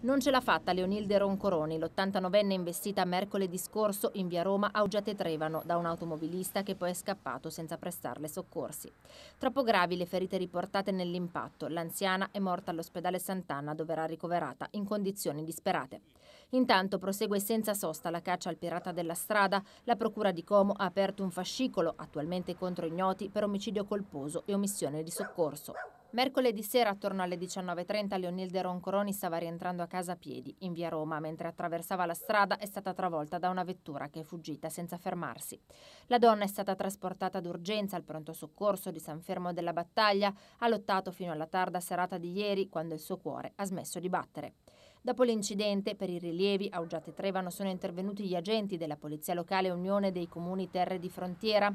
Non ce l'ha fatta Leonilde Roncoroni, l'89enne investita mercoledì scorso in via Roma a Uggiate Trevano da un automobilista che poi è scappato senza prestarle soccorsi. Troppo gravi le ferite riportate nell'impatto. L'anziana è morta all'ospedale Sant'Anna dove era ricoverata in condizioni disperate. Intanto prosegue senza sosta la caccia al pirata della strada. La procura di Como ha aperto un fascicolo, attualmente contro ignoti, per omicidio colposo e omissione di soccorso. Mercoledì sera, attorno alle 19.30, Leonilde Roncoroni stava rientrando a casa a piedi, in via Roma, mentre attraversava la strada è stata travolta da una vettura che è fuggita senza fermarsi. La donna è stata trasportata d'urgenza al pronto soccorso di San Fermo della Battaglia, ha lottato fino alla tarda serata di ieri, quando il suo cuore ha smesso di battere. Dopo l'incidente, per i rilievi a Uggiate Trevano sono intervenuti gli agenti della Polizia Locale Unione dei Comuni Terre di Frontiera,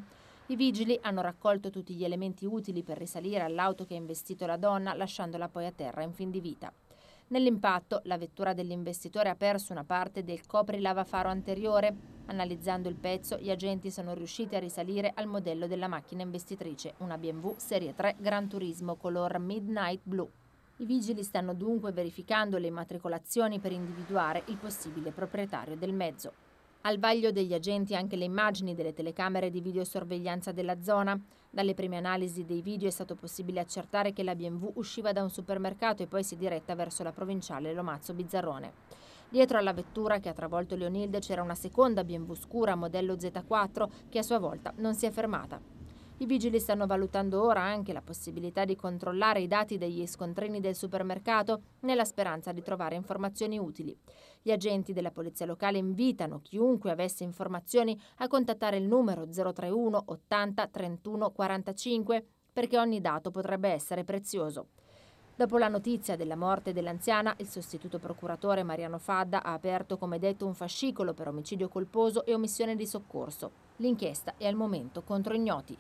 i vigili hanno raccolto tutti gli elementi utili per risalire all'auto che ha investito la donna, lasciandola poi a terra in fin di vita. Nell'impatto, la vettura dell'investitore ha perso una parte del copri-lavafaro anteriore. Analizzando il pezzo, gli agenti sono riusciti a risalire al modello della macchina investitrice, una BMW Serie 3 Gran Turismo color Midnight Blue. I vigili stanno dunque verificando le immatricolazioni per individuare il possibile proprietario del mezzo. Al vaglio degli agenti anche le immagini delle telecamere di videosorveglianza della zona. Dalle prime analisi dei video è stato possibile accertare che la BMW usciva da un supermercato e poi si è diretta verso la provinciale Lomazzo Bizzarrone. Dietro alla vettura che ha travolto Leonilde c'era una seconda BMW scura modello Z4 che a sua volta non si è fermata. I vigili stanno valutando ora anche la possibilità di controllare i dati degli scontrini del supermercato nella speranza di trovare informazioni utili. Gli agenti della polizia locale invitano chiunque avesse informazioni a contattare il numero 031 80 31 45 perché ogni dato potrebbe essere prezioso. Dopo la notizia della morte dell'anziana, il sostituto procuratore Mariano Fadda ha aperto, come detto, un fascicolo per omicidio colposo e omissione di soccorso. L'inchiesta è al momento contro ignoti.